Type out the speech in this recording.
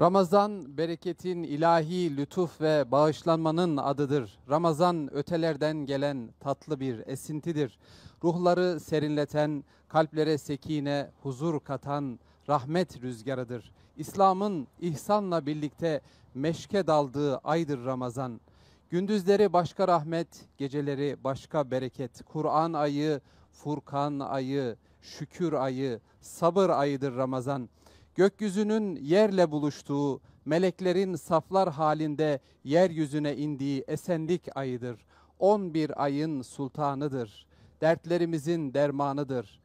Ramazan bereketin ilahi lütuf ve bağışlanmanın adıdır. Ramazan ötelerden gelen tatlı bir esintidir. Ruhları serinleten, kalplere sekine, huzur katan rahmet rüzgarıdır. İslam'ın ihsanla birlikte meşke daldığı aydır Ramazan. Gündüzleri başka rahmet, geceleri başka bereket. Kur'an ayı, Furkan ayı, şükür ayı, sabır ayıdır Ramazan gökyüzünün yerle buluştuğu, meleklerin saflar halinde yeryüzüne indiği esenlik ayıdır. On bir ayın sultanıdır. Dertlerimizin dermanıdır.